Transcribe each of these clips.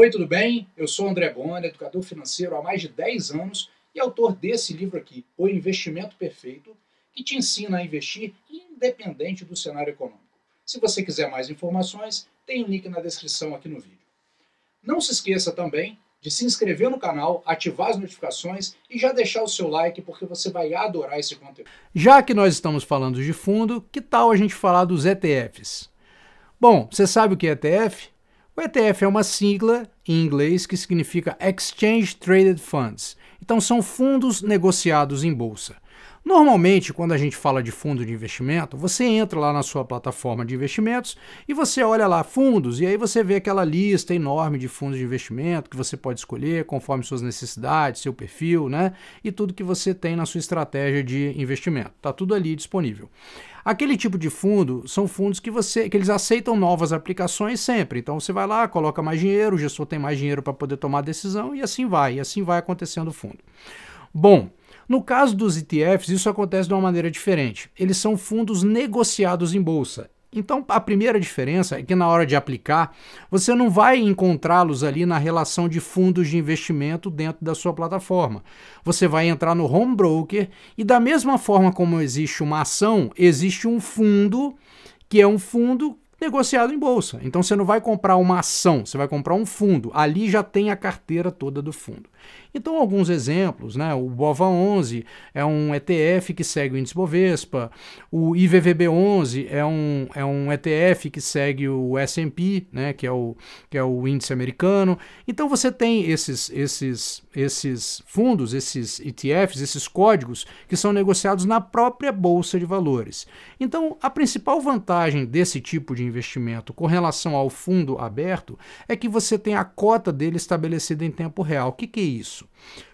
Oi, tudo bem? Eu sou André Bona, educador financeiro há mais de 10 anos e autor desse livro aqui, O Investimento Perfeito, que te ensina a investir independente do cenário econômico. Se você quiser mais informações, tem o um link na descrição aqui no vídeo. Não se esqueça também de se inscrever no canal, ativar as notificações e já deixar o seu like porque você vai adorar esse conteúdo. Já que nós estamos falando de fundo, que tal a gente falar dos ETFs? Bom, você sabe o que é ETF? O ETF é uma sigla em inglês que significa Exchange Traded Funds. Então são fundos negociados em bolsa. Normalmente, quando a gente fala de fundo de investimento, você entra lá na sua plataforma de investimentos e você olha lá fundos, e aí você vê aquela lista enorme de fundos de investimento que você pode escolher conforme suas necessidades, seu perfil, né? E tudo que você tem na sua estratégia de investimento. Tá tudo ali disponível. Aquele tipo de fundo são fundos que você que eles aceitam novas aplicações sempre. Então você vai lá, coloca mais dinheiro, o gestor tem mais dinheiro para poder tomar decisão e assim vai, e assim vai acontecendo o fundo. Bom, no caso dos ETFs, isso acontece de uma maneira diferente. Eles são fundos negociados em bolsa. Então, a primeira diferença é que na hora de aplicar, você não vai encontrá-los ali na relação de fundos de investimento dentro da sua plataforma. Você vai entrar no home broker e, da mesma forma como existe uma ação, existe um fundo que é um fundo negociado em bolsa. Então você não vai comprar uma ação, você vai comprar um fundo. Ali já tem a carteira toda do fundo. Então alguns exemplos, né? O Bova11 é um ETF que segue o índice Bovespa, o IVVB11 é um, é um ETF que segue o S&P, né, que é o que é o índice americano. Então você tem esses esses esses fundos, esses ETFs, esses códigos que são negociados na própria bolsa de valores. Então a principal vantagem desse tipo de investimento com relação ao fundo aberto é que você tem a cota dele estabelecida em tempo real. O que, que é isso?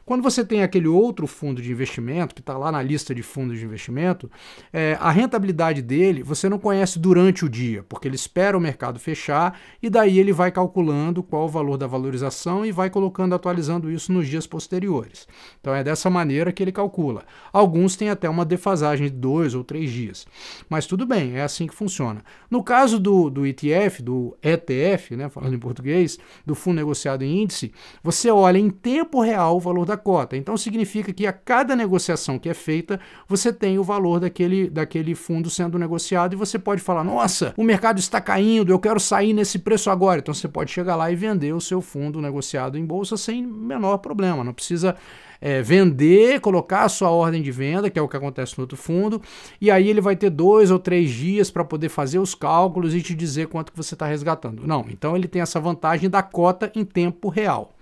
Quando você tem aquele outro fundo de investimento, que está lá na lista de fundos de investimento, é, a rentabilidade dele você não conhece durante o dia, porque ele espera o mercado fechar e daí ele vai calculando qual o valor da valorização e vai colocando, atualizando isso nos dias posteriores. Então é dessa maneira que ele calcula. Alguns têm até uma defasagem de dois ou três dias. Mas tudo bem, é assim que funciona. No caso do, do ETF, do ETF, né, falando em português, do fundo negociado em índice, você olha em tempo real o valor da da cota. Então significa que a cada negociação que é feita, você tem o valor daquele, daquele fundo sendo negociado e você pode falar: nossa, o mercado está caindo, eu quero sair nesse preço agora. Então você pode chegar lá e vender o seu fundo negociado em bolsa sem menor problema, não precisa. É, vender, colocar a sua ordem de venda, que é o que acontece no outro fundo, e aí ele vai ter dois ou três dias para poder fazer os cálculos e te dizer quanto que você está resgatando. Não, então ele tem essa vantagem da cota em tempo real.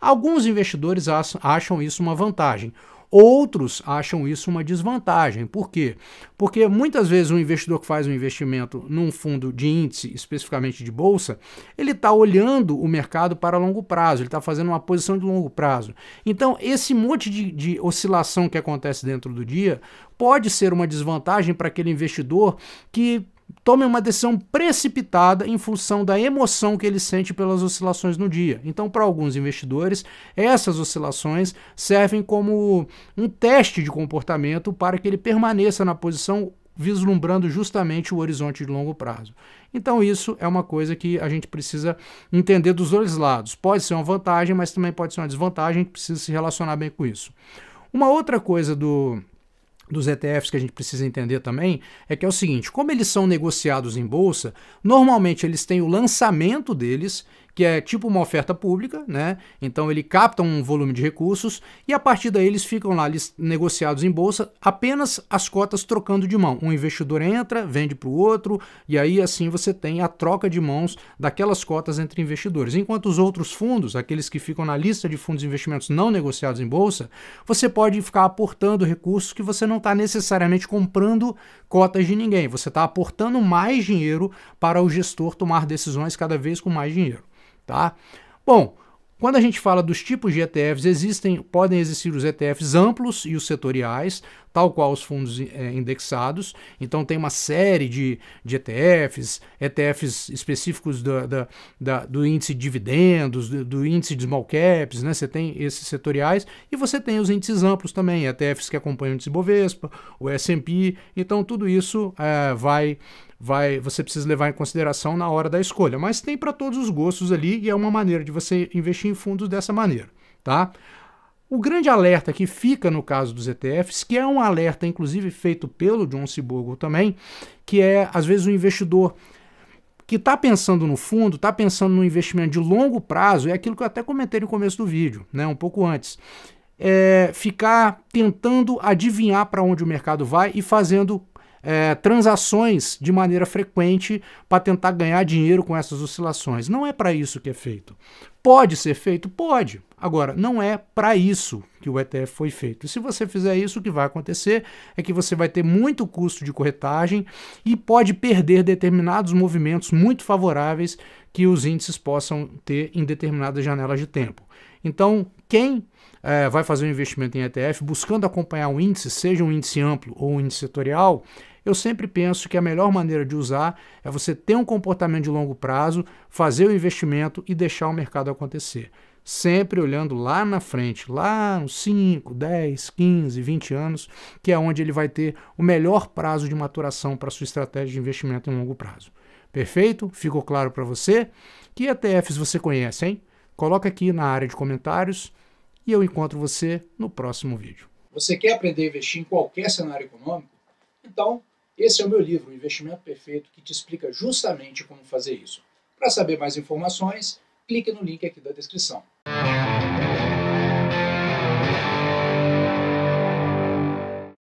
Alguns investidores acham isso uma vantagem. Outros acham isso uma desvantagem. Por quê? Porque muitas vezes um investidor que faz um investimento num fundo de índice, especificamente de bolsa, ele está olhando o mercado para longo prazo, ele está fazendo uma posição de longo prazo. Então, esse monte de, de oscilação que acontece dentro do dia pode ser uma desvantagem para aquele investidor que Tome uma decisão precipitada em função da emoção que ele sente pelas oscilações no dia. Então, para alguns investidores, essas oscilações servem como um teste de comportamento para que ele permaneça na posição vislumbrando justamente o horizonte de longo prazo. Então isso é uma coisa que a gente precisa entender dos dois lados. Pode ser uma vantagem, mas também pode ser uma desvantagem, a gente precisa se relacionar bem com isso. Uma outra coisa do dos ETFs que a gente precisa entender também é que é o seguinte: como eles são negociados em bolsa, normalmente eles têm o lançamento deles que é tipo uma oferta pública, né? Então ele capta um volume de recursos e a partir daí eles ficam lá negociados em bolsa, apenas as cotas trocando de mão. Um investidor entra, vende para o outro e aí assim você tem a troca de mãos daquelas cotas entre investidores. Enquanto os outros fundos, aqueles que ficam na lista de fundos de investimentos não negociados em bolsa, você pode ficar aportando recursos que você não está necessariamente comprando cotas de ninguém. Você está aportando mais dinheiro para o gestor tomar decisões cada vez com mais dinheiro tá? Bom, quando a gente fala dos tipos de ETFs, existem, podem existir os ETFs amplos e os setoriais tal qual os fundos é, indexados. Então tem uma série de, de ETFs, ETFs específicos da, da, da, do índice de dividendos, do, do, índice de small caps, né? Você tem esses setoriais e você tem os índices amplos também, ETFs que acompanham o índice Bovespa, o S&P. Então tudo isso é, vai vai você precisa levar em consideração na hora da escolha, mas tem para todos os gostos ali e é uma maneira de você investir em fundos dessa maneira, tá? O grande alerta que fica no caso dos ETFs, que é um alerta inclusive feito pelo John Ciborgo também, que é às vezes o um investidor que está pensando no fundo, está pensando no investimento de longo prazo, é aquilo que eu até comentei no começo do vídeo, né, um pouco antes. É, ficar tentando adivinhar para onde o mercado vai e fazendo é, transações de maneira frequente para tentar ganhar dinheiro com essas oscilações. Não é para isso que é feito. Pode ser feito? Pode. Agora, não é para isso que o ETF foi feito. se você fizer isso, o que vai acontecer é que você vai ter muito custo de corretagem e pode perder determinados movimentos muito favoráveis que os índices possam ter em determinadas janelas de tempo. Então, quem é, vai fazer um investimento em ETF buscando acompanhar um índice, seja um índice amplo ou um índice setorial, eu sempre penso que a melhor maneira de usar é você ter um comportamento de longo prazo, fazer o investimento e deixar o mercado acontecer. Sempre olhando lá na frente, lá nos 5, 10, 15, 20 anos, que é onde ele vai ter o melhor prazo de maturação para sua estratégia de investimento em longo prazo. Perfeito? Ficou claro para você? Que ETFs você conhece, hein? Coloca aqui na área de comentários e eu encontro você no próximo vídeo. Você quer aprender a investir em qualquer cenário econômico? Então, esse é o meu livro, O Investimento Perfeito, que te explica justamente como fazer isso. Para saber mais informações, clique no link aqui da descrição.